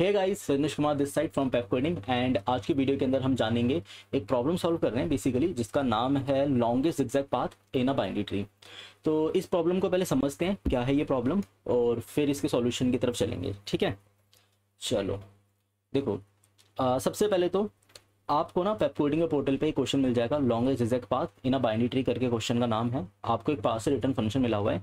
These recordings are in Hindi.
Hey guys Nish Kumar this side from Pepcoding and आज की वीडियो के अंदर हम जानेंगे एक प्रॉब्लम सॉल्व कर रहे हैं बेसिकली जिसका नाम है longest exact path in a binary tree तो इस प्रॉब्लम को पहले समझते हैं क्या है ये प्रॉब्लम और फिर इसके सॉल्यूशन की तरफ चलेंगे ठीक है चलो देखो आ, सबसे पहले तो आपको ना पेप कोडिंग के पोर्टल पे क्वेश्चन मिल जाएगा longest reject path in a binary tree करके क्वेश्चन का नाम है आपको एक पास रिटर्न फंक्शन मिला हुआ है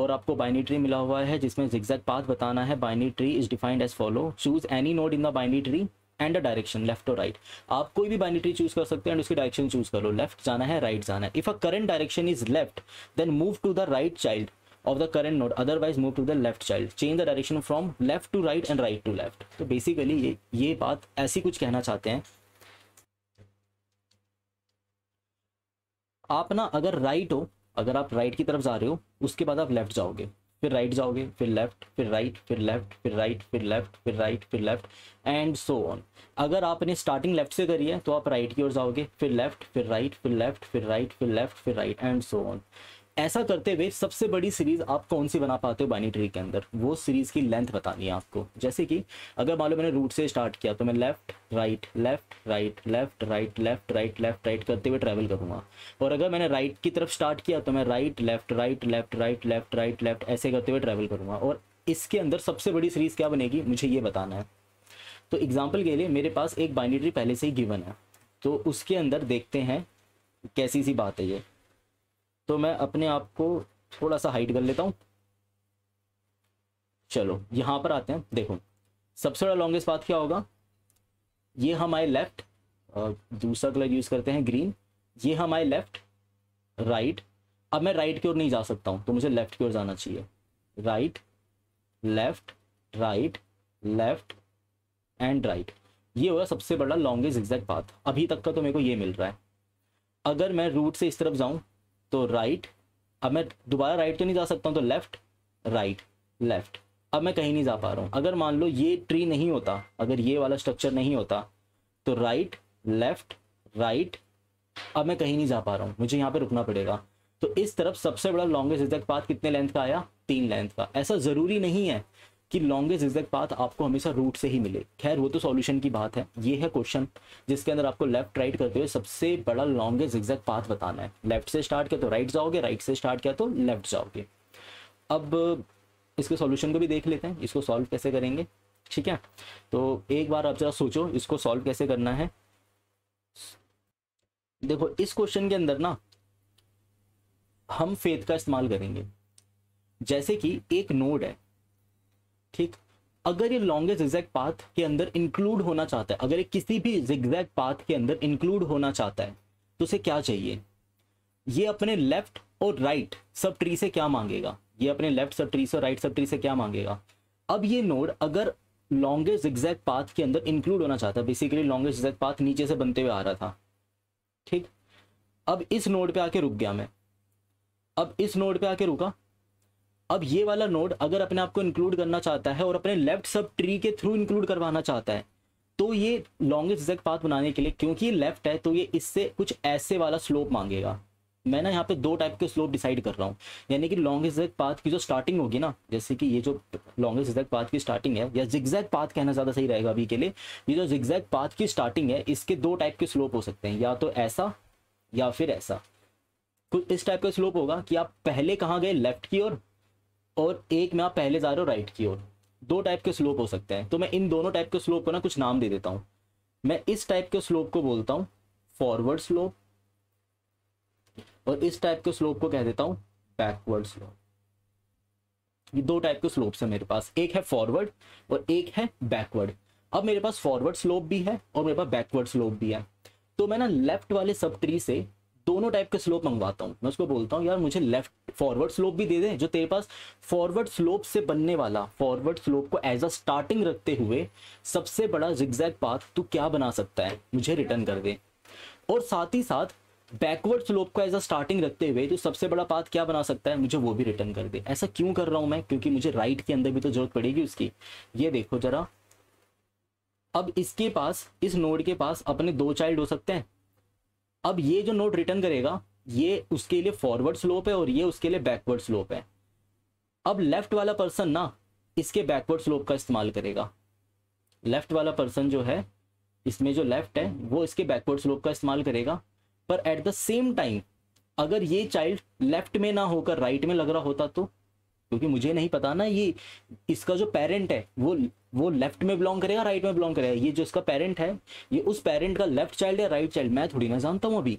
और आपको बाइनरी ट्री मिला हुआ है जिसमें जिक्जैक पाथ बताना है binary tree is defined as follow choose any node in the binary tree and a direction left और राइट आप कोई भी बाइनरी चूज कर सकते हैं एंड उसकी डायरेक्शन चूज करो लेफ्ट जाना है राइट right जाना है if a current direction is left then move to the right child of the current node otherwise move to the left child change the direction from left to right and right to left तो बेसिकली ये ये बात ऐसी कुछ कहना चाहते हैं आप ना अगर राइट हो अगर आप राइट की तरफ जा रहे हो उसके बाद आप लेफ्ट जाओगे फिर राइट जाओगे फिर लेफ्ट फिर राइट फिर लेफ्ट फिर राइट फिर लेफ्ट फिर राइट फिर लेफ्ट एंड सो ऑन अगर आपने स्टार्टिंग लेफ्ट से करी है तो आप राइट की ओर जाओगे फिर लेफ्ट फिर राइट फिर लेफ्ट फिर राइट फिर लेफ्ट फिर राइट एंड सो ऑन ऐसा करते हुए सबसे बड़ी सीरीज आप कौन सी बना पाते हो बाइनी ट्री के अंदर वो सीरीज की लेंथ बतानी है आपको जैसे कि अगर मान लो मैंने रूट से स्टार्ट किया तो मैं left right left right left right left right left right करते हुए ट्रैवल करूंगा और अगर मैंने राइट की तरफ स्टार्ट किया तो मैं right left right left right left right left ऐसे करते हुए ट्रैवल करूंगा और इसके अंदर सबसे बड़ी सीरीज क्या बनेगी मुझे ये बताना है तो एग्जाम्पल के लिए मेरे पास एक बाइनी ट्री पहले से ही गिवन है तो उसके अंदर देखते हैं कैसी सी बात है ये तो मैं अपने आप को थोड़ा सा हाइट कर लेता हूँ चलो यहाँ पर आते हैं देखो सबसे बड़ा लॉन्गेस्ट पाथ क्या होगा ये हमारे लेफ्ट दूसरा कलर यूज़ करते हैं ग्रीन ये हमारे लेफ्ट राइट अब मैं राइट की ओर नहीं जा सकता हूँ तो मुझे लेफ्ट की ओर जाना चाहिए right left right left and right ये होगा सबसे बड़ा लॉन्गेस्ट एग्जैक्ट पाथ अभी तक का तो मेरे को ये मिल रहा है अगर मैं रूट से इस तरफ जाऊँ तो राइट अब मैं दोबारा राइट तो नहीं जा सकता हूँ तो लेफ्ट राइट लेफ्ट अब मैं कहीं नहीं जा पा रहा हूँ अगर मान लो ये ट्री नहीं होता अगर ये वाला स्ट्रक्चर नहीं होता तो राइट लेफ्ट राइट अब मैं कहीं नहीं जा पा रहा हूँ मुझे यहाँ पे रुकना पड़ेगा तो इस तरफ सबसे बड़ा लॉन्गेस्ट पाथ कितने लेंथ का आया तीन लेंथ का ऐसा ज़रूरी नहीं है कि लॉन्गेस्ट एग्जैक्ट पाथ आपको हमेशा रूट से ही मिले खैर वो तो सॉल्यूशन की बात है ये है क्वेश्चन जिसके अंदर आपको लेफ्ट राइट करते हुए सबसे बड़ा लॉन्गेस्ट एग्जैक्ट पाथ बताना है लेफ्ट से स्टार्ट किया तो राइट जाओगे राइट से स्टार्ट किया तो लेफ्ट जाओगे अब इसके सॉल्यूशन को भी देख लेते हैं इसको सॉल्व कैसे करेंगे ठीक है तो एक बार आप जरा सोचो इसको सॉल्व कैसे करना है देखो इस क्वेश्चन के अंदर ना हम फेथ का इस्तेमाल करेंगे जैसे कि एक नोड है ठीक अगर ये लॉन्गेस्ट एग्जैक्ट पाथ के अंदर इंक्लूड होना चाहता है अगर ये किसी भी जिगजैग पाथ के अंदर इंक्लूड होना चाहता है तो उसे क्या चाहिए ये अपने लेफ्ट और राइट सब ट्री से क्या मांगेगा ये अपने लेफ्ट सब ट्री से राइट सब ट्री से क्या मांगेगा अब ये नोड अगर लॉन्गेस्ट एग्जैक्ट पाथ के अंदर इंक्लूड होना चाहता है बेसिकली लॉन्गेस्ट एग्जैक्ट पाथ नीचे से बनते हुए आ रहा था ठीक अब इस नोड पे आके रुक गया मैं अब इस नोड पे आके रुका अब ये वाला नोड अगर अपने आप को इंक्लूड करना चाहता है और अपने लेफ्ट सब ट्री के थ्रू इंक्लूड करवाना चाहता है तो ये लॉन्गेस्ट जेक पाथ बनाने के लिए क्योंकि ये लेफ्ट है तो ये इससे कुछ ऐसे वाला स्लोप मांगेगा मैं ना यहाँ पे दो टाइप के स्लोप डिसाइड कर रहा हूँ यानी कि लॉन्गेस्ट जेक पाथ की जो स्टार्टिंग होगी ना जैसे कि ये जो लॉन्गेस्ट जेक पाथ की स्टार्टिंग है या जिग्जैक्ट पाथ कहना ज़्यादा सही रहेगा अभी के लिए ये जो जिग्जैक्ट पाथ की स्टार्टिंग है इसके दो टाइप के स्लोप हो सकते हैं या तो ऐसा या फिर ऐसा कुछ इस टाइप का स्लोप होगा कि आप पहले कहाँ गए लेफ्ट की ओर और एक में आप पहले जा रहे हो राइट की ओर दो टाइप के स्लोप हो सकते हैं तो मैं इन दोनों टाइप के स्लोप को ना कुछ नाम दे देता हूं मैं इस टाइप के स्लोप को बोलता हूं फॉरवर्ड स्लोप और इस टाइप के स्लोप को कह देता हूँ बैकवर्ड स्लोप ये दो टाइप के स्लोप है मेरे पास एक है फॉरवर्ड और एक है बैकवर्ड अब मेरे पास फॉरवर्ड स्लोप भी है और मेरे पास बैकवर्ड स्लोप भी है तो मैं ना लेफ्ट वाले सब ट्री से दोनों टाइप के स्लोप मंगवाता हूँ मैं उसको बोलता हूँ यार मुझे लेफ्ट फॉरवर्ड स्लोप भी दे दे जो तेरे पास फॉरवर्ड स्लोप से बनने वाला फॉरवर्ड स्लोप को एज अ स्टार्टिंग रखते हुए सबसे बड़ा जिग्जैग पाथ तू क्या बना सकता है मुझे रिटर्न कर दे और साथ ही साथ बैकवर्ड स्लोप को एज अ स्टार्टिंग रखते हुए तो सबसे बड़ा पाथ क्या बना सकता है मुझे वो भी रिटर्न कर दे ऐसा क्यों कर रहा हूं मैं क्योंकि मुझे राइट के अंदर भी तो जरूरत पड़ेगी उसकी ये देखो जरा अब इसके पास इस नोड के पास अपने दो चाइल्ड हो सकते हैं अब ये जो नोट रिटर्न करेगा ये उसके लिए फॉरवर्ड स्लोप है और ये उसके लिए बैकवर्ड स्लोप है अब लेफ्ट वाला पर्सन ना इसके बैकवर्ड स्लोप का इस्तेमाल करेगा लेफ्ट वाला पर्सन जो है इसमें जो लेफ्ट है वो इसके बैकवर्ड स्लोप का इस्तेमाल करेगा पर एट द सेम टाइम अगर ये चाइल्ड लेफ्ट में ना होकर राइट में लग रहा होता तो क्योंकि मुझे नहीं पता ना ये इसका जो पेरेंट है वो वो लेफ्ट में बिलोंग करेगा राइट में बिलोंग करेगा ये जो इसका पेरेंट है ये उस पेरेंट का लेफ्ट चाइल्ड या राइट चाइल्ड मैं थोड़ी ना जानता हूँ अभी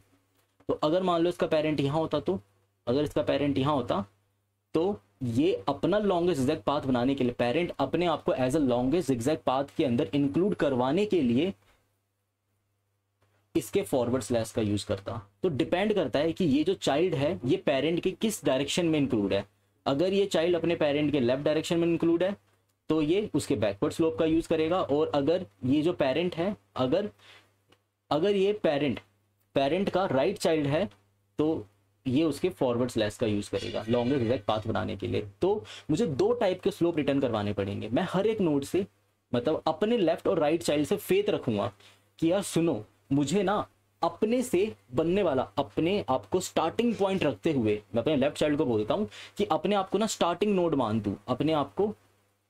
तो अगर मान लो इसका पेरेंट यहाँ होता तो अगर इसका पेरेंट यहाँ होता तो ये अपना लॉन्गेस्ट एग्जैक्ट पाथ बनाने के लिए पेरेंट अपने आप को as a longest exact path के अंदर इंक्लूड करवाने के लिए इसके फॉरवर्ड स्लैश का यूज करता तो डिपेंड करता है कि ये जो चाइल्ड है ये पेरेंट के किस डायरेक्शन में इंक्लूड है अगर ये चाइल्ड अपने पेरेंट के लेफ्ट डायरेक्शन में इंक्लूड है तो ये उसके बैकवर्ड स्लोप का यूज़ करेगा और अगर ये जो पेरेंट है अगर अगर ये पेरेंट पेरेंट का राइट right चाइल्ड है तो ये उसके फॉरवर्ड स्लैश का यूज़ करेगा लॉन्गर एग्जैक्ट पाथ बनाने के लिए तो मुझे दो टाइप के स्लोप रिटर्न करवाने पड़ेंगे मैं हर एक नोड से मतलब अपने लेफ्ट और राइट right चाइल्ड से फेत रखूंगा कि यार सुनो मुझे ना अपने से बनने वाला अपने आपको स्टार्टिंग पॉइंट रखते हुए मैं अपने लेफ्ट साइड को बोलता हूँ कि अपने आपको ना स्टार्टिंग नोड मान दू अपने आपको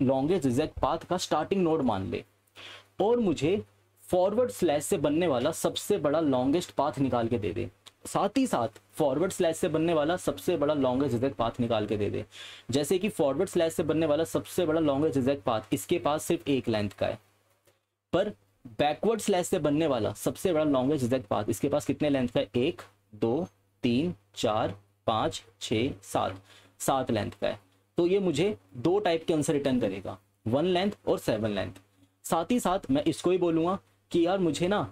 लॉन्गेस्ट रिजेक्ट पाथ का स्टार्टिंग नोड मान ले और मुझे फॉरवर्ड स्लैश से बनने वाला सबसे बड़ा लॉन्गेस्ट पाथ निकाल के दे दे साथ ही साथ फॉरवर्ड स्लैश से बनने वाला सबसे बड़ा लॉन्गेस्ट रिजेक्ट पाथ निकाल के दे दे जैसे कि फॉरवर्ड स्लैश से बनने वाला सबसे बड़ा लॉन्गेस्ट रिजेक्ट पाथ इसके पास सिर्फ एक लेंथ का है पर बैकवर्ड स्लैश से बनने वाला सबसे बड़ा लॉन्गेस्ट जेड पाथ इसके पास कितने लेंथ का है एक दो तीन चार पाँच छ सात सात लेंथ का है तो ये मुझे दो टाइप के आंसर रिटर्न करेगा वन लेंथ और सेवन लेंथ साथ ही साथ मैं इसको ही बोलूँगा कि यार मुझे ना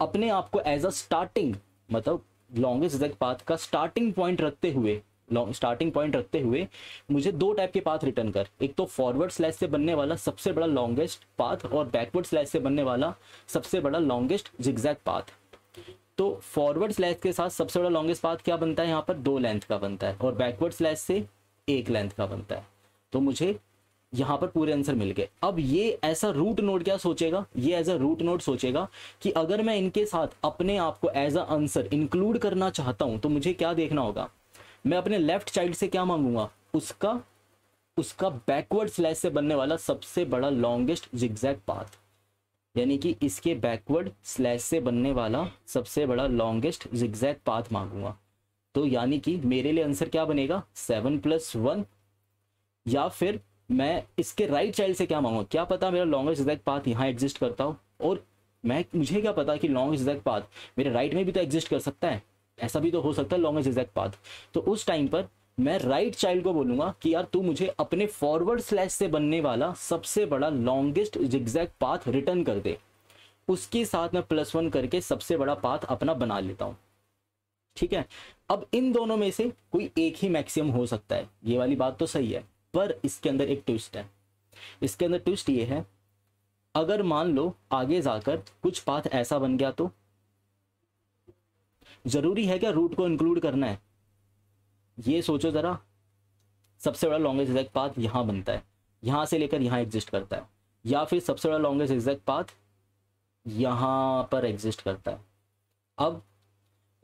अपने आप को एज अ स्टार्टिंग मतलब लॉन्गेस्ट जेड पाथ का स्टार्टिंग पॉइंट रखते हुए स्टार्टिंग पॉइंट रखते हुए मुझे दो टाइप के पाथ रिटर्न कर एक तो फॉरवर्ड स्लैश से बनने वाला सबसे बड़ा लॉन्गेस्ट पाथ और बैकवर्ड स्लैश से बनने वाला सबसे बड़ा लॉन्गेस्ट जिग्जैक पाथ तो फॉरवर्ड स्लैश के साथ सबसे बड़ा लॉन्गेस्ट पाथ क्या बनता है यहाँ पर दो लेंथ का बनता है और बैकवर्ड स्लैश से एक लेंथ का बनता है तो मुझे यहाँ पर पूरे आंसर मिल गए अब ये ऐसा रूट नोट क्या सोचेगा ये एज अ रूट नोट सोचेगा कि अगर मैं इनके साथ अपने आप को एज अ आंसर इंक्लूड करना चाहता हूँ तो मुझे क्या देखना होगा मैं अपने लेफ्ट चाइल्ड से क्या मांगूंगा उसका उसका बैकवर्ड स्लैश से बनने वाला सबसे बड़ा लॉन्गेस्ट जिग्जैक्ट पाथ यानी कि इसके बैकवर्ड स्लैश से बनने वाला सबसे बड़ा लॉन्गेस्ट जिग्जैक्ट पाथ मांगूंगा तो यानी कि मेरे लिए आंसर क्या बनेगा सेवन प्लस वन या फिर मैं इसके राइट चाइल्ड से क्या मांगूंगा क्या पता मेरा लॉन्गेस्ट जिग्जैग पाथ यहाँ एग्जिस्ट करता हो और मैं मुझे क्या पता कि लॉन्गेस्ट जिग्जैग पाथ मेरे राइट में भी तो एग्जिस्ट कर सकता है ऐसा भी तो हो सकता है लॉन्गेस्ट एग्जैक्ट पाथ तो उस टाइम पर मैं राइट right चाइल्ड को बोलूंगा कि यार तू मुझे अपने फॉरवर्ड स्लैश से बनने वाला सबसे बड़ा लॉन्गेस्ट एग्जैक्ट पाथ रिटर्न कर दे उसके साथ मैं प्लस वन करके सबसे बड़ा पाथ अपना बना लेता हूँ ठीक है अब इन दोनों में से कोई एक ही मैक्सिमम हो सकता है ये वाली बात तो सही है पर इसके अंदर एक ट्विस्ट है इसके अंदर ट्विस्ट ये है अगर मान लो आगे जाकर कुछ पाथ ऐसा बन गया तो जरूरी है क्या रूट को इंक्लूड करना है ये सोचो ज़रा सबसे बड़ा लॉन्गेस्ट एग्जैक्ट पाथ यहाँ बनता है यहाँ से लेकर यहाँ एग्जिस्ट करता है या फिर सबसे बड़ा लॉन्गेस्ट एग्जैक्ट पाथ यहाँ पर एग्जिस्ट करता है अब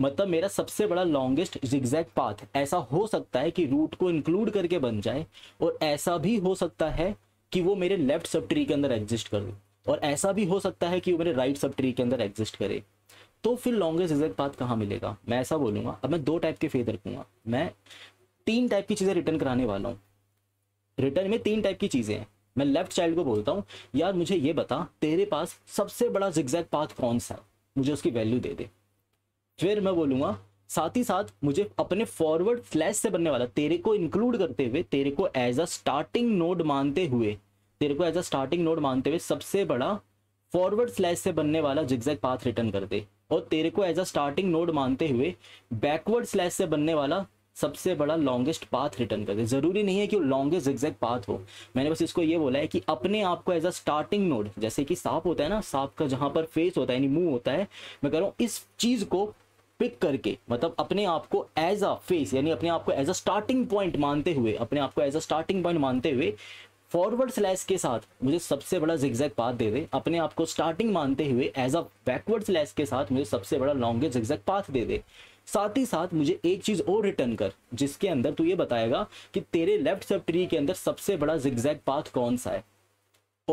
मतलब मेरा सबसे बड़ा लॉन्गेस्ट एग्जैक्ट पाथ ऐसा हो सकता है कि रूट को इंक्लूड करके बन जाए और ऐसा भी हो सकता है कि वो मेरे लेफ्ट सब ट्री के अंदर एग्जिस्ट कर और ऐसा भी हो सकता है कि वो मेरे राइट सब ट्री के अंदर एग्जिस्ट करे तो फिर लॉन्गेस्ट रिजल्ट पाथ कहाँ मिलेगा मैं ऐसा बोलूँगा अब मैं दो टाइप के फेद रखूँगा मैं तीन टाइप की चीज़ें रिटर्न कराने वाला हूँ रिटर्न में तीन टाइप की चीज़ें हैं मैं लेफ्ट चाइल्ड को बोलता हूँ यार मुझे ये बता तेरे पास सबसे बड़ा जिग्जैक पाथ कौन सा है मुझे उसकी वैल्यू दे दे फिर मैं बोलूँगा साथ ही साथ मुझे अपने फॉरवर्ड फ्लैश से बनने वाला तेरे को इंक्लूड करते हुए तेरे को एज अ स्टार्टिंग नोड मानते हुए तेरे को एज अ स्टार्टिंग नोड मानते हुए सबसे बड़ा फॉरवर्ड स्लैश से बनने वाला जिग्जैक पाथ रिटर्न कर दे और तेरे को एज अ स्टार्टिंग नोड मानते हुए बैकवर्ड स्लैश से बनने वाला सबसे बड़ा लॉन्गेस्ट पाथ रिटर्न कर दे जरूरी नहीं है कि लॉन्गेस्ट एग्जैक्ट पाथ हो मैंने बस इसको ये बोला है कि अपने आप को एज अ स्टार्टिंग नोड जैसे कि सांप होता है ना सांप का जहां पर फेस होता है यानी मुंह होता है मैं कह रहा हूँ इस चीज को पिक करके मतलब अपने आप को एज अ फेस यानी अपने आप को एज अ स्टार्टिंग पॉइंट मानते हुए अपने आप को एज अ स्टार्टिंग पॉइंट मानते हुए फॉरवर्ड स्लैश के साथ मुझे सबसे बड़ा जिग्जैक पाथ दे दे अपने आप को स्टार्टिंग मानते हुए एज अ बैकवर्ड स्लैश के साथ मुझे सबसे बड़ा लॉन्गेस्ट जिग्जैक पाथ दे दे साथ ही साथ मुझे एक चीज और रिटर्न कर जिसके अंदर तू ये बताएगा कि तेरे लेफ्ट सब ट्री के अंदर सबसे बड़ा जिग्जैक पाथ कौन सा है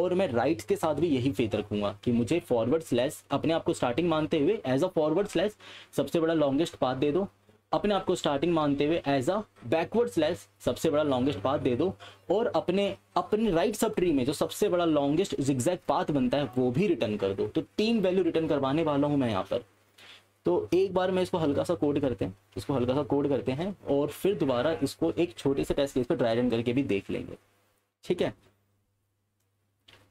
और मैं राइट के साथ भी यही फेत रखूंगा कि मुझे फॉरवर्ड स्लैश अपने आप को स्टार्टिंग मानते हुए एज अ फॉरवर्ड स्लैश सबसे बड़ा लॉन्गेस्ट पाथ दे दो अपने आप को स्टार्टिंग मानते हुए एज अ बैकवर्ड स्लैश सबसे बड़ा लॉन्गेस्ट पाथ दे दो और अपने अपने राइट सब ट्री में जो सबसे बड़ा लॉन्गेस्ट एग्जैक्ट पाथ बनता है वो भी रिटर्न कर दो तो तीन वैल्यू रिटर्न करवाने वाला हूँ मैं यहाँ पर तो एक बार मैं इसको हल्का सा कोड करते हैं इसको हल्का सा कोड करते हैं और फिर दोबारा इसको एक छोटे से टेस्ट केस पर ड्राई रन करके भी देख लेंगे ठीक है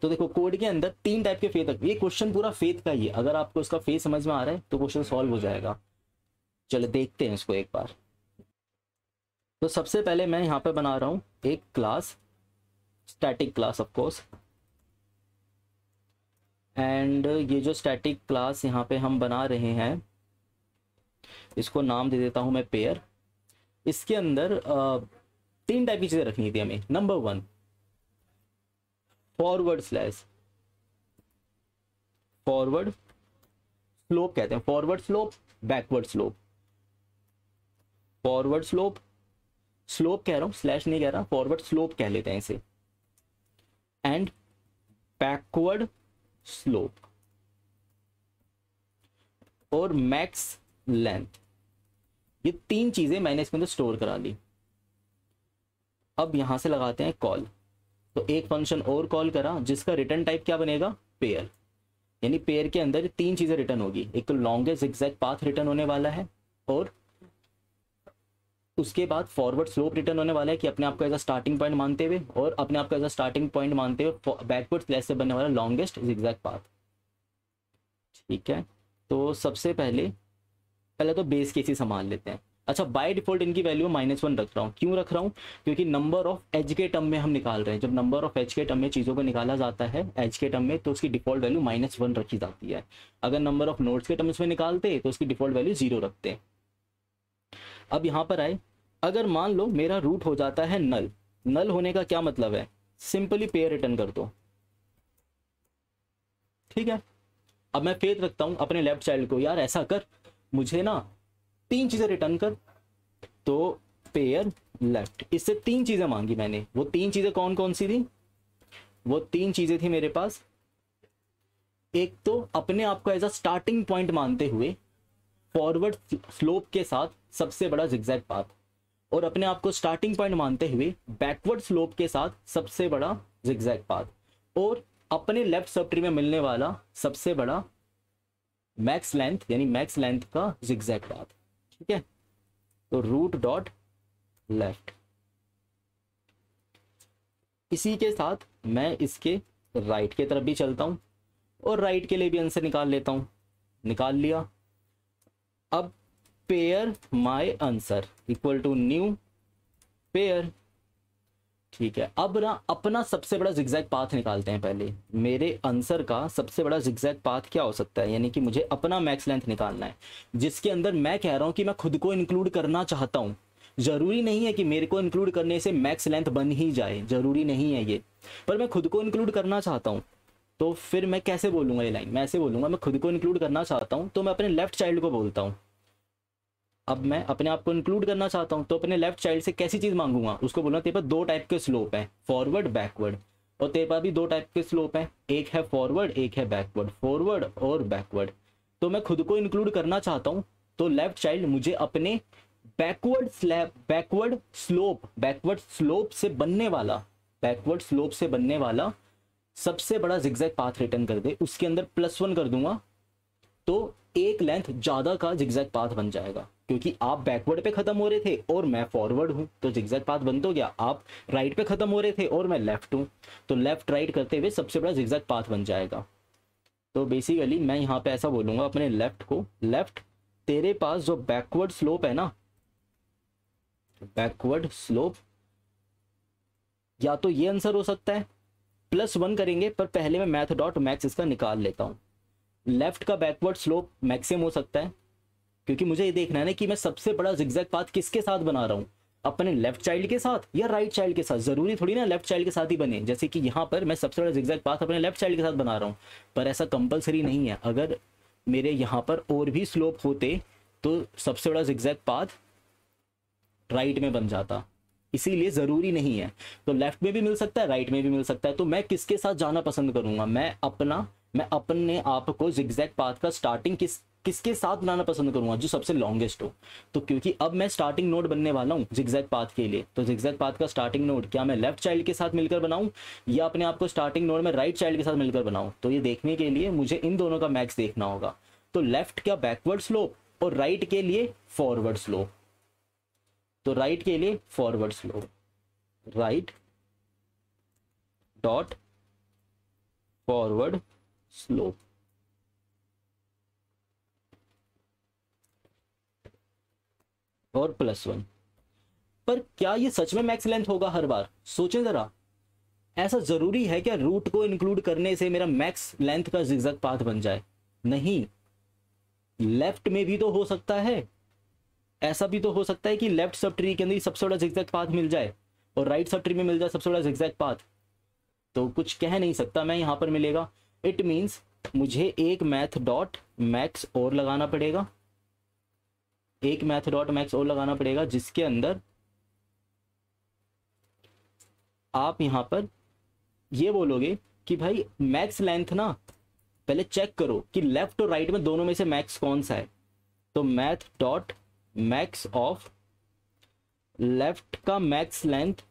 तो देखो कोड के अंदर तीन टाइप के फेथ ये क्वेश्चन पूरा फेथ का ही है अगर आपको इसका फेथ समझ में आ रहा है तो क्वेश्चन सॉल्व हो जाएगा चलो देखते हैं इसको एक बार तो सबसे पहले मैं यहाँ पे बना रहा हूँ एक class static class of course and ये जो स्टैटिक क्लास यहाँ पे हम बना रहे हैं इसको नाम दे देता हूँ मैं पेयर इसके अंदर तीन टाइप की चीज़ें रखनी थी हमें number one forward slash forward slope कहते हैं forward slope backward slope forward slope slope कह रहा हूँ स्लैश नहीं कह रहा फॉरवर्ड स्लोप कह लेते हैं इसे एंड बैकवर्ड स्लोप और मैक्स लेंथ ये तीन चीजें मैंने इसके अंदर स्टोर करा ली अब यहां से लगाते हैं कॉल तो एक फंक्शन और कॉल करा जिसका रिटर्न टाइप क्या बनेगा पेयर यानी पेयर के अंदर तीन चीजें रिटर्न होगी एक तो लॉन्गेस्ट एग्जैक्ट पाथ रिटर्न होने वाला है और उसके बाद फॉरवर्ड स्लोप रिटर्न होने वाला है कि अपने आप को एज अ स्टार्टिंग पॉइंट मानते हुए और अपने आप को एज अ स्टार्टिंग पॉइंट मानते हुए बैकवर्ड स्लैश से बनने वाला लॉन्गेस्ट एग्जैक्ट पाथ ठीक है तो सबसे पहले पहले तो बेस सी संभाल लेते हैं अच्छा बाय डिफॉल्ट इनकी वैल्यू माइनस वन रख रहा हूँ क्यों रख रहा हूँ क्योंकि नंबर ऑफ एच के टर्म में हम निकाल रहे हैं जब नंबर ऑफ एच के टर्म में चीज़ों को निकाला जाता है एच के टर्म में तो उसकी डिफॉल्ट वैल्यू माइनस वन रखी जाती है अगर नंबर ऑफ नोट्स के टर्म्स में निकालते तो उसकी डिफॉल्ट वैल्यू जीरो रखते हैं अब यहाँ पर आए अगर मान लो मेरा रूट हो जाता है नल नल होने का क्या मतलब है सिंपली पेयर रिटर्न कर दो ठीक है अब मैं फेद रखता हूं अपने लेफ्ट चाइल्ड को यार ऐसा कर मुझे ना तीन चीज़ें रिटर्न कर तो पेयर लेफ्ट इससे तीन चीज़ें मांगी मैंने वो तीन चीज़ें कौन कौन सी थी वो तीन चीज़ें थी मेरे पास एक तो अपने आप को एज अ स्टार्टिंग पॉइंट मानते हुए फॉरवर्ड स्लोप के साथ सबसे बड़ा जिग्जैग पाथ और अपने आप को स्टार्टिंग पॉइंट मानते हुए बैकवर्ड स्लोप के साथ सबसे बड़ा जिग्जैग पाथ और अपने लेफ्ट सब में मिलने वाला सबसे बड़ा मैक्स लेंथ यानी मैक्स लेंथ का जिग्जैक्ट पाथ ठीक है तो रूट डॉट लेफ्ट इसी के साथ मैं इसके राइट के तरफ भी चलता हूं और राइट के लिए भी आंसर निकाल लेता हूं निकाल लिया अब pair my answer equal to new pair ठीक है अब ना अपना सबसे बड़ा जिक्जैक्ट पाथ निकालते हैं पहले मेरे आंसर का सबसे बड़ा जिक्जैक्ट पाथ क्या हो सकता है यानी कि मुझे अपना मैक्स लेंथ निकालना है जिसके अंदर मैं कह रहा हूं कि मैं खुद को इंक्लूड करना चाहता हूं जरूरी नहीं है कि मेरे को इंक्लूड करने से मैक्स लेंथ बन ही जाए जरूरी नहीं है ये पर मैं खुद को इंक्लूड करना चाहता हूं तो फिर मैं कैसे बोलूंगा ये लाइन मैं ऐसे बोलूंगा मैं खुद को इंक्लूड करना चाहता हूं तो मैं अपने लेफ्ट चाइल्ड को बोलता हूं अब मैं अपने आप को इंक्लूड करना चाहता हूँ तो अपने लेफ्ट चाइल्ड से कैसी चीज़ मांगूंगा उसको बोलना तेरे पास दो टाइप के स्लोप है फॉरवर्ड बैकवर्ड और तेरे पास भी दो टाइप के स्लोप है एक है फॉरवर्ड एक है बैकवर्ड फॉरवर्ड और बैकवर्ड तो मैं खुद को इंक्लूड करना चाहता हूँ तो लेफ्ट चाइल्ड मुझे अपने backward slab backward slope backward slope से बनने वाला बैकवर्ड स्लोप से बनने वाला सबसे बड़ा जिग्जैग पाथ रिटर्न कर दे उसके अंदर प्लस वन कर दूंगा तो एक लेंथ ज़्यादा का जिग्जैक्ट पाथ बन जाएगा क्योंकि आप बैकवर्ड पे खत्म हो रहे थे और मैं फॉरवर्ड हूँ तो जिग्जैग पाथ बंद तो हो गया आप राइट पे खत्म हो रहे थे और मैं लेफ्ट हूँ तो लेफ्ट राइट करते हुए सबसे बड़ा जिग्जैग पाथ बन जाएगा तो बेसिकली मैं यहाँ पे ऐसा बोलूंगा अपने लेफ्ट को लेफ्ट तेरे पास जो बैकवर्ड स्लोप है ना बैकवर्ड स्लोप या तो ये आंसर हो सकता है प्लस वन करेंगे पर पहले मैं मैथ डॉट मैक्स इसका निकाल लेता हूँ लेफ्ट का बैकवर्ड स्लोप मैक्सिमम हो सकता है क्योंकि मुझे ये देखना है ना कि मैं सबसे बड़ा जिग्जैक पाथ किसके साथ बना रहा हूँ अपने लेफ्ट चाइल्ड के साथ या राइट right चाइल्ड के साथ जरूरी थोड़ी ना लेफ्ट चाइल्ड के साथ ही बने जैसे कि यहाँ पर मैं सबसे बड़ा जिग्जैक पाथ अपने लेफ्ट चाइल्ड के साथ बना रहा हूँ पर ऐसा कंपलसरी नहीं है अगर मेरे यहाँ पर और भी स्लोप होते तो सबसे बड़ा जिग्जैक पाथ राइट में बन जाता इसीलिए ज़रूरी नहीं है तो लेफ्ट में भी मिल सकता है राइट में भी मिल सकता है तो मैं किसके साथ जाना पसंद करूंगा मैं अपना मैं अपने आप को जिग्जैक पाथ का स्टार्टिंग किस किसके साथ बनाना पसंद करूंगा जो सबसे लॉन्गेस्ट हो तो क्योंकि अब मैं स्टार्टिंग नोड बनने वाला हूँ जिग्जैक्ट पाथ के लिए तो जिग्जैक्ट पाथ का स्टार्टिंग नोड क्या मैं लेफ्ट चाइल्ड के साथ मिलकर बनाऊँ या अपने आप को स्टार्टिंग नोड में राइट चाइल्ड के साथ मिलकर बनाऊँ तो ये देखने के लिए मुझे इन दोनों का मैक्स देखना होगा तो लेफ्ट क्या बैकवर्ड स्लोप और राइट के लिए फॉरवर्ड स्लोप तो राइट के लिए forward slope right dot forward slope और प्लस वन पर क्या ये सच में मैक्स लेंथ होगा हर बार सोचें जरा ऐसा जरूरी है क्या रूट को इंक्लूड करने से मेरा मैक्स लेंथ का जिक्जक पाथ बन जाए नहीं लेफ्ट में भी तो हो सकता है ऐसा भी तो हो सकता है कि लेफ्ट सब ट्री के अंदर सबसे बड़ा जिक्जैक पाथ मिल जाए और राइट सब ट्री में मिल जाए सबसे बड़ा जिक्जैक पाथ तो कुछ कह नहीं सकता मैं यहां पर मिलेगा इट मीन्स मुझे एक मैथ डॉट मैक्स और लगाना पड़ेगा एक मैथ डॉट मैक्स और लगाना पड़ेगा जिसके अंदर आप यहां पर ये बोलोगे कि भाई मैक्स लेंथ ना पहले चेक करो कि लेफ्ट और राइट में दोनों में से मैक्स कौन सा है तो math dot max of left का मैक्स लेंथ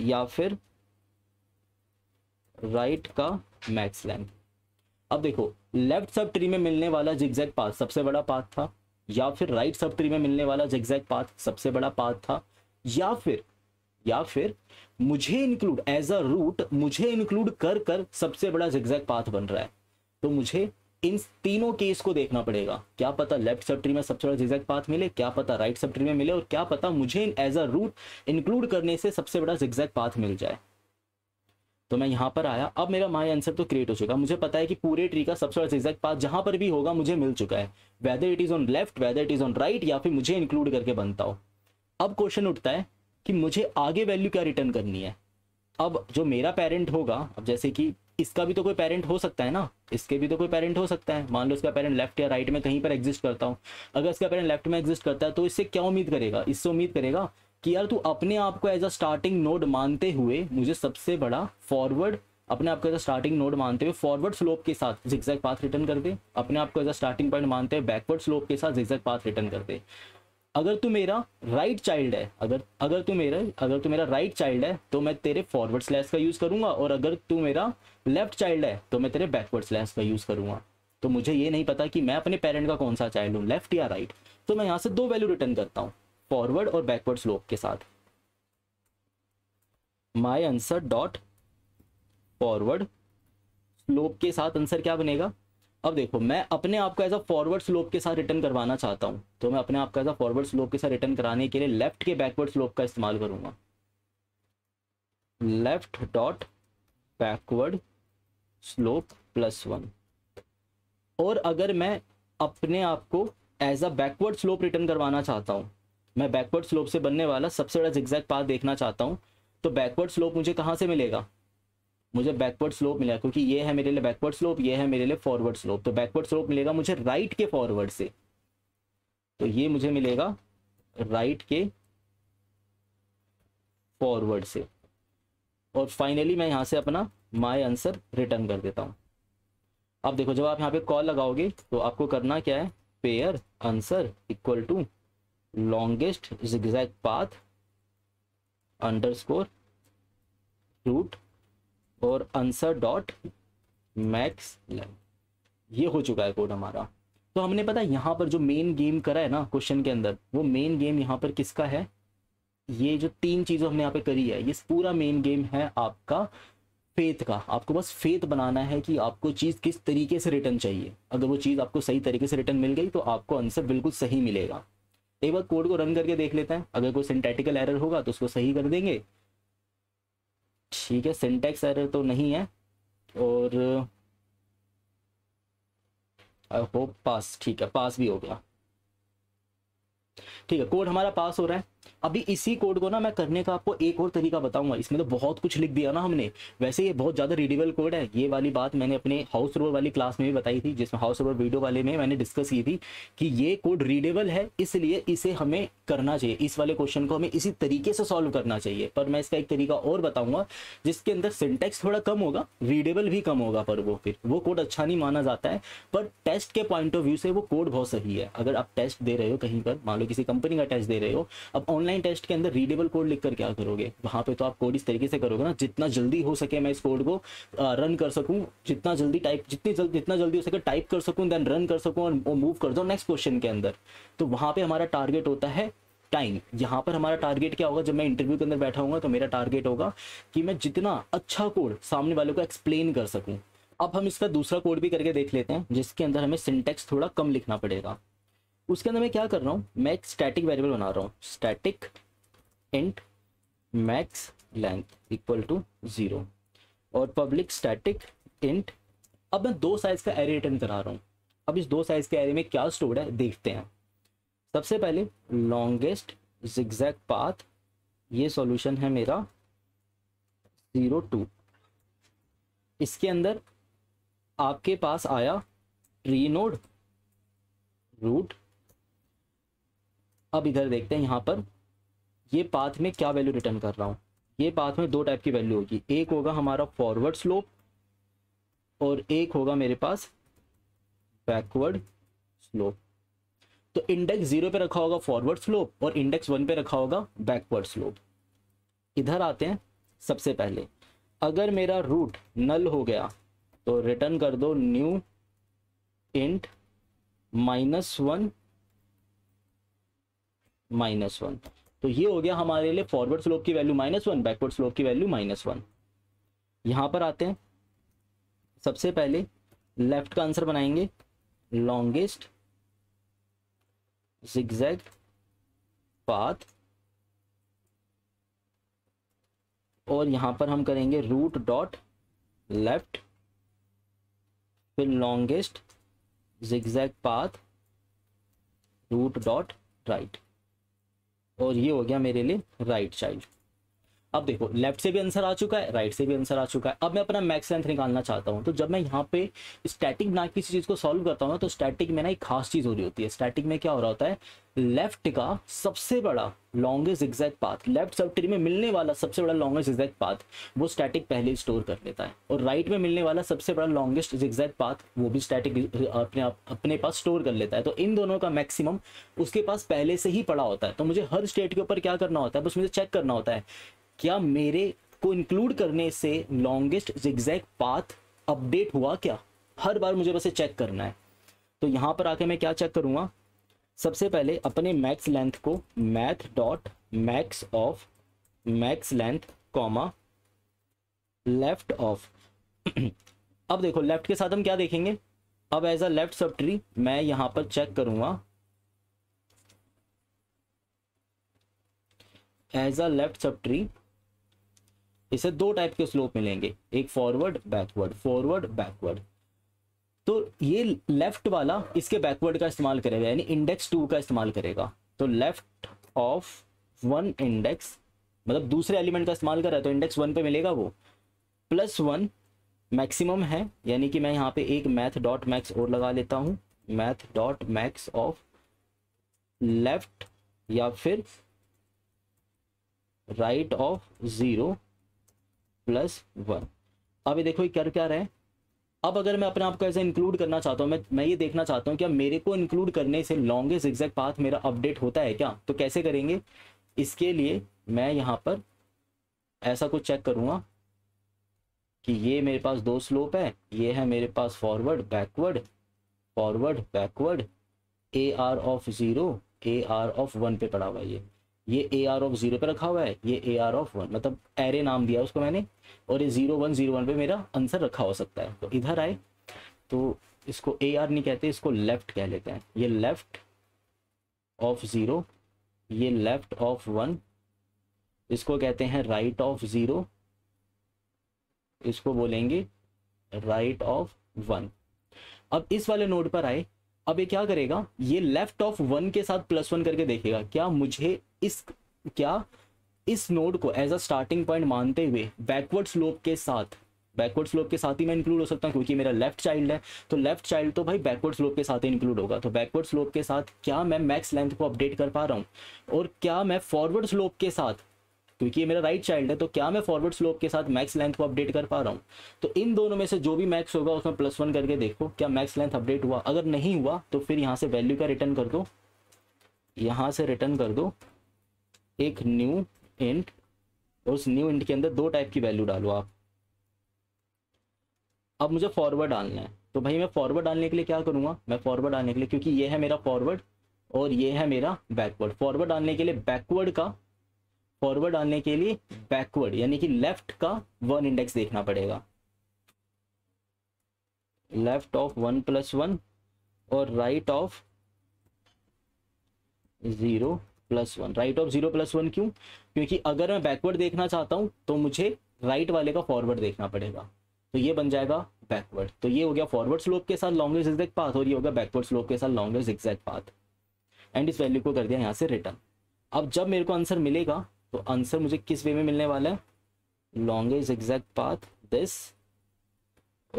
या फिर राइट का मैक्स लेंथ अब देखो लेफ्ट सब ट्री में मिलने वाला जिग्जैक्ट पाथ सबसे बड़ा पाथ था या फिर राइट सब ट्री में मिलने वाला जेग्जैक पाथ सबसे बड़ा पाथ था या फिर या फिर मुझे इंक्लूड एज अ रूट मुझे इंक्लूड कर कर सबसे बड़ा जिग्जैक पाथ बन रहा है तो मुझे इन तीनों केस को देखना पड़ेगा क्या पता लेफ्ट सब ट्री में सबसे बड़ा जिग्जैक पाथ मिले क्या पता राइट सब ट्री में मिले और क्या पता मुझे एज अ रूट इंक्लूड करने से सबसे बड़ा जिग्जैक पाथ मिल जाए तो मैं यहाँ पर आया अब मेरा माई आंसर तो क्रिएट हो चुका मुझे पता है कि पूरे ट्री का सबसे बड़ा एग्जैक्ट पाथ जहां पर भी होगा मुझे मिल चुका है whether it is on left whether it is on right या फिर मुझे इंक्लूड करके बनता हो अब क्वेश्चन उठता है कि मुझे आगे वैल्यू क्या रिटर्न करनी है अब जो मेरा पेरेंट होगा अब जैसे कि इसका भी तो कोई पेरेंट हो सकता है ना इसके भी तो कोई पेरेंट हो सकता है मान लो इसका पेरेंट लेफ्ट या राइट में कहीं पर एग्जिस्ट करता हूँ अगर इसका पेरेंट लेफ्ट में एग्जिस्ट करता है तो इससे क्या उम्मीद करेगा इससे उम्मीद करेगा कि यार तू अपने आप को एज अ स्टार्टिंग नोड मानते हुए मुझे सबसे बड़ा फॉरवर्ड अपने आप को एज अ स्टार्टिंग नोड मानते हुए फॉरवर्ड स्लोप के साथ जिक्जैक पाथ रिटर्न कर दे अपने आप को एज अ स्टार्टिंग पॉइंट मानते हुए बैकवर्ड स्लोप के साथ जिक्जैक पाथ रिटर्न कर दे अगर तू मेरा राइट right चाइल्ड है अगर अगर तू मेरा अगर तू मेरा राइट right चाइल्ड है तो मैं तेरे फॉरवर्ड स्लैश का यूज़ करूंगा और अगर तू मेरा लेफ्ट चाइल्ड है तो मैं तेरे बैकवर्ड स्लैश का यूज़ करूंगा तो मुझे ये नहीं पता कि मैं अपने पेरेंट का कौन सा चाइल्ड हूँ लेफ्ट या राइट right. तो मैं यहाँ से दो वैल्यू रिटर्न करता हूँ फॉरवर्ड और बैकवर्ड स्लोप के साथ my answer dot forward slope के साथ आंसर क्या बनेगा अब देखो मैं अपने आप को एज अ फॉरवर्ड स्लोप के साथ रिटर्न करवाना चाहता हूं तो मैं अपने आप को एज अ फॉरवर्ड स्लोप के साथ रिटर्न कराने के लिए लेफ्ट के बैकवर्ड स्लोप का इस्तेमाल करूंगा left dot backward slope plus one और अगर मैं अपने आप को as a backward slope return करवाना चाहता हूं मैं बैकवर्ड स्लोप से बनने वाला सबसे बड़ा जिक्जैक पाथ देखना चाहता हूँ तो बैकवर्ड स्लोप मुझे कहाँ से मिलेगा मुझे बैकवर्ड स्लोप मिलेगा क्योंकि ये है मेरे लिए बैकवर्ड स्लोप ये है मेरे लिए फॉरवर्ड स्लोप तो बैकवर्ड स्लोप मिलेगा मुझे राइट के फॉरवर्ड से तो ये मुझे मिलेगा राइट के फॉरवर्ड से और फाइनली मैं यहां से अपना माय आंसर रिटर्न कर देता हूं अब देखो जब आप यहां पे कॉल लगाओगे तो आपको करना क्या है pair answer equal to longest zigzag path underscore root और आंसर डॉट मैक्स ये हो चुका है कोड हमारा तो हमने पता यहाँ पर जो मेन गेम करा है ना क्वेश्चन के अंदर वो मेन गेम यहाँ पर किसका है ये जो तीन चीज़ों हमने यहाँ पे करी है ये पूरा मेन गेम है आपका फेथ का आपको बस फेथ बनाना है कि आपको चीज़ किस तरीके से रिटर्न चाहिए अगर वो चीज़ आपको सही तरीके से रिटर्न मिल गई तो आपको आंसर बिल्कुल सही मिलेगा एक बार कोड को रन करके देख लेते हैं अगर कोई सिंटेटिकल एरर होगा तो उसको सही कर देंगे ठीक है सिंटेक्स एरर तो नहीं है और आई होप पास ठीक है पास भी हो गया ठीक है कोड हमारा पास हो रहा है अभी इसी कोड को ना मैं करने का आपको एक और तरीका बताऊंगा इसमें तो बहुत कुछ लिख दिया ना हमने वैसे ये बहुत ज़्यादा रीडेबल कोड है ये वाली बात मैंने अपने हाउस रोवर वाली क्लास में भी बताई थी जिसमें हाउस रोवर वीडियो वाले में मैंने डिस्कस की थी कि ये कोड रीडेबल है इसलिए इसे हमें करना चाहिए इस वाले क्वेश्चन को हमें इसी तरीके से सॉल्व करना चाहिए पर मैं इसका एक तरीका और बताऊंगा जिसके अंदर सिंटेक्स थोड़ा कम होगा रीडेबल भी कम होगा पर वो फिर वो कोड अच्छा नहीं माना जाता है पर टेस्ट के पॉइंट ऑफ व्यू से वो कोड बहुत सही है अगर आप टेस्ट दे रहे हो कहीं पर मान लो किसी कंपनी का टेस्ट दे रहे हो अब ऑनलाइन टेस्ट के अंदर रीडेबल कोड लिख कर क्या करोगे वहां पे तो आप कोड इस तरीके से करोगे ना जितना जल्दी हो सके मैं इस कोड को रन कर सकूं जितना जल्दी टाइप जितनी जल्दी जितना जल्दी हो सके टाइप कर सकूं देन रन कर सकूं और मूव कर दो नेक्स्ट क्वेश्चन के अंदर तो वहां पर हमारा टारगेट होता है टाइम यहाँ पर हमारा टारगेट क्या होगा जब मैं इंटरव्यू के अंदर बैठा हूँ तो मेरा टारगेट होगा कि मैं जितना अच्छा कोड सामने वाले को एक्सप्लेन कर सकूँ अब हम इसका दूसरा कोड भी करके देख लेते हैं जिसके अंदर हमें सिंटेक्स थोड़ा कम लिखना पड़ेगा उसके अंदर मैं क्या कर रहा हूँ मैं एक स्टैटिक वेरिएबल बना रहा हूँ static int max length equal to zero और पब्लिक स्टैटिक इंट अब मैं दो साइज़ का एरे रिटर्न करा रहा हूँ अब इस दो साइज़ के एरे में क्या स्टोर्ड है देखते हैं सबसे पहले लॉन्गेस्ट जिग्जैग पाथ ये सॉल्यूशन है मेरा ज़ीरो टू इसके अंदर आपके पास आया ट्री नोड रूट अब इधर देखते हैं यहाँ पर ये पाथ में क्या वैल्यू रिटर्न कर रहा हूँ ये पाथ में दो टाइप की वैल्यू होगी एक होगा हमारा फॉरवर्ड स्लोप और एक होगा मेरे पास बैकवर्ड स्लोप तो इंडेक्स जीरो पे रखा होगा फॉरवर्ड स्लोप और इंडेक्स वन पे रखा होगा बैकवर्ड स्लोप इधर आते हैं सबसे पहले अगर मेरा रूट नल हो गया तो रिटर्न कर दो new int minus one minus one तो ये हो गया हमारे लिए फॉरवर्ड स्लोप की value minus one backward slope की वैल्यू माइनस वन यहां पर आते हैं सबसे पहले लेफ्ट का आंसर बनाएंगे लॉन्गेस्ट जिग्जैग पाथ और यहां पर हम करेंगे रूट डॉट लेफ्ट फिर longest zigzag path root dot right और ये हो गया मेरे लिए राइट साइड अब देखो लेफ्ट से भी आंसर आ चुका है राइट से भी आंसर आ चुका है अब मैं अपना मैक्स लेंथ निकालना चाहता हूँ तो जब मैं यहाँ पे स्टैटिक बना किसी चीज़ को सॉल्व करता हूँ तो स्टैटिक में ना एक खास चीज़ हो रही होती है स्टैटिक में क्या हो रहा होता है लेफ्ट का सबसे बड़ा लॉन्गेस्ट एग्जैक्ट पाथ लेफ्ट सब में मिलने वाला सबसे बड़ा लॉन्गेस्ट एग्जैक्ट पाथ वो स्टैटिक पहले स्टोर कर लेता है और राइट में मिलने वाला सबसे बड़ा लॉन्गेस्ट एग्जैक्ट पाथ वो भी स्टैटिक अपने अपने पास स्टोर कर लेता है तो इन दोनों का मैक्सिमम उसके पास पहले से ही पड़ा होता है तो मुझे हर स्टेट के ऊपर क्या करना होता है बस मुझे चेक करना होता है क्या मेरे को इंक्लूड करने से लॉन्गेस्ट एग्जैक्ट पाथ अपडेट हुआ क्या हर बार मुझे बस चेक करना है तो यहाँ पर आके मैं क्या चेक करूँगा सबसे पहले अपने मैक्स लेंथ को math dot max of max length comma left of अब देखो लेफ्ट के साथ हम क्या देखेंगे अब as a left subtree मैं यहां पर चेक करूंगा as a left subtree इसे दो टाइप के स्लोप मिलेंगे एक फॉरवर्ड बैकवर्ड फॉरवर्ड बैकवर्ड तो ये लेफ्ट वाला इसके बैकवर्ड का इस्तेमाल करेगा यानी इंडेक्स टू का इस्तेमाल करेगा तो लेफ्ट ऑफ वन इंडेक्स मतलब दूसरे एलिमेंट का इस्तेमाल कर रहा है तो इंडेक्स वन पे मिलेगा वो प्लस वन मैक्सिमम है यानी कि मैं यहाँ पे एक मैथ डॉट मैक्स और लगा लेता हूँ math dot max of left या फिर right of zero plus one अभी देखो ये कर क्या रहे अब अगर मैं अपने आप को ऐसे इंक्लूड करना चाहता हूँ मैं मैं ये देखना चाहता हूँ अब मेरे को इंक्लूड करने से लॉन्गेस्ट एग्जैक्ट पाथ मेरा अपडेट होता है क्या तो कैसे करेंगे इसके लिए मैं यहाँ पर ऐसा कुछ चेक करूँगा कि ये मेरे पास दो स्लोप है ये है मेरे पास forward backward forward backward A R of zero A R of one पे पड़ा हुआ ये ये ए आर ऑफ जीरो पे रखा हुआ है ये ए आर ऑफ वन मतलब एरे नाम दिया उसको मैंने और ये जीरो वन जीरो वन पे मेरा आंसर रखा हो सकता है तो इधर आए तो इसको ए आर नहीं कहते इसको लेफ्ट कह लेते हैं ये लेफ्ट ऑफ ज़ीरो ये लेफ्ट ऑफ वन इसको कहते हैं राइट ऑफ ज़ीरो इसको बोलेंगे राइट ऑफ वन अब इस वाले नोड पर आए अब ये क्या करेगा ये लेफ्ट ऑफ वन के साथ प्लस वन करके देखेगा क्या मुझे इस क्या इस नोड को एज अ स्टार्टिंग पॉइंट मानते हुए बैकवर्ड स्लोप के साथ बैकवर्ड स्लोप के साथ ही मैं इंक्लूड हो सकता हूँ क्योंकि मेरा लेफ्ट चाइल्ड है तो लेफ्ट चाइल्ड तो भाई बैकवर्ड स्लोप के साथ ही इंक्लूड होगा तो बैकवर्ड स्लोप के साथ क्या मैं मैक्स लेंथ को अपडेट कर पा रहा हूँ और क्या मैं फॉरवर्ड स्लोप के साथ क्योंकि ये मेरा राइट चाइल्ड है तो क्या मैं फॉरवर्ड स्लोप के साथ मैक्स लेंथ को अपडेट कर पा रहा हूँ तो इन दोनों में से जो भी मैक्स होगा उसमें प्लस वन करके देखो क्या मैक्स लेंथ अपडेट हुआ अगर नहीं हुआ तो फिर यहाँ से वैल्यू का रिटर्न कर दो यहाँ से रिटर्न कर दो एक न्यू इंट और उस न्यू इंट के अंदर दो टाइप की वैल्यू डालो आप अब मुझे फॉरवर्ड डालना है तो भाई मैं फॉरवर्ड डालने के लिए क्या करूँगा मैं फॉरवर्ड डालने के लिए क्योंकि ये है मेरा फॉरवर्ड और ये है मेरा बैकवर्ड फॉरवर्ड डालने के लिए बैकवर्ड का फॉरवर्ड आने के लिए बैकवर्ड यानी कि लेफ्ट का वन इंडेक्स देखना पड़ेगा left of one plus one और right of zero plus one right of zero plus one क्यों क्योंकि अगर मैं बैकवर्ड देखना चाहता हूं तो मुझे राइट वाले का फॉरवर्ड देखना पड़ेगा तो ये बन जाएगा बैकवर्ड तो ये हो गया फॉरवर्ड स्लोप के साथ लॉन्गेस्ट एग्जैक्ट पाथ और ये हो गया बैकवर्ड स्लोप के साथ लॉन्गेस्ट एग्जैक्ट पाथ एंड इस वैल्यू को कर दिया यहाँ से रिटर्न अब जब मेरे को आंसर मिलेगा तो आंसर मुझे किस वे में मिलने वाला है लॉन्गेस्ट एग्जैक्ट पाथ दिस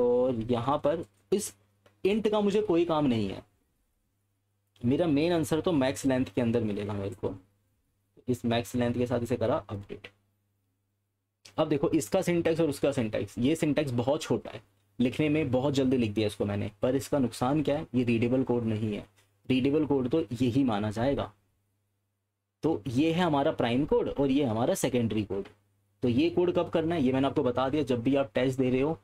और यहाँ पर इस इंट का मुझे कोई काम नहीं है मेरा मेन आंसर तो मैक्स लेंथ के अंदर मिलेगा मेरे को इस मैक्स लेंथ के साथ इसे करा अपडेट अब देखो इसका सिंटेक्स और उसका सिंटेक्स ये सिंटेक्स बहुत छोटा है लिखने में बहुत जल्दी लिख दिया इसको मैंने पर इसका नुकसान क्या है ये रीडेबल कोड नहीं है रीडेबल कोड तो यही माना जाएगा तो ये है हमारा प्राइम कोड और ये हमारा सेकेंडरी कोड तो ये कोड कब करना है ये मैंने आपको बता दिया जब भी आप टेस्ट दे रहे हो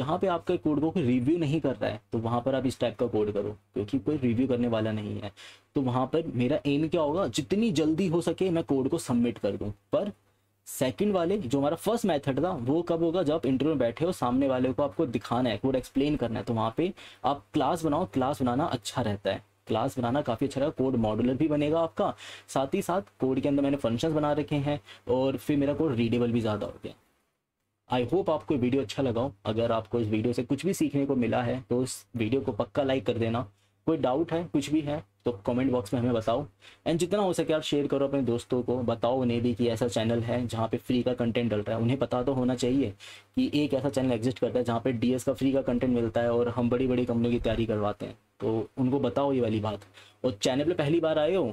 जहाँ पे आपका कोड को रिव्यू नहीं कर रहा है तो वहाँ पर आप इस टाइप का कोड करो क्योंकि कोई रिव्यू करने वाला नहीं है तो वहाँ पर मेरा एम क्या होगा जितनी जल्दी हो सके मैं कोड को सबमिट कर दूँ पर सेकंड वाले जो हमारा फर्स्ट मेथड था वो कब होगा जब आप इंटरव्यू में बैठे हो सामने वाले को आपको दिखाना है कोड एक्सप्लेन करना है तो वहाँ पे आप क्लास बनाओ क्लास बनाना अच्छा रहता है क्लास बनाना काफ़ी अच्छा रहेगा कोड मॉडुलर भी बनेगा आपका साथ ही साथ कोड के अंदर मैंने फंक्शंस बना रखे हैं और फिर मेरा कोड रीडेबल भी ज़्यादा हो गया आई होप आपको वीडियो अच्छा लगा हो अगर आपको इस वीडियो से कुछ भी सीखने को मिला है तो उस वीडियो को पक्का लाइक कर देना कोई डाउट है कुछ भी है तो कमेंट बॉक्स में हमें बताओ एंड जितना हो सके आप शेयर करो अपने दोस्तों को बताओ उन्हें भी कि ऐसा चैनल है जहाँ पे फ्री का कंटेंट डल रहा है उन्हें पता तो होना चाहिए कि एक ऐसा चैनल एग्जिस्ट करता है जहाँ पे डीएस का फ्री का कंटेंट मिलता है और हम बड़ी बड़ी कंपनियों की तैयारी करवाते हैं तो उनको बताओ ये वाली बात और चैनल पर पहली बार आए हो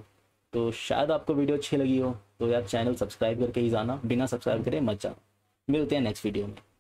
तो शायद आपको वीडियो अच्छी लगी हो तो यार चैनल सब्सक्राइब करके ही जाना बिना सब्सक्राइब करें मत जाना मिलते हैं नेक्स्ट वीडियो में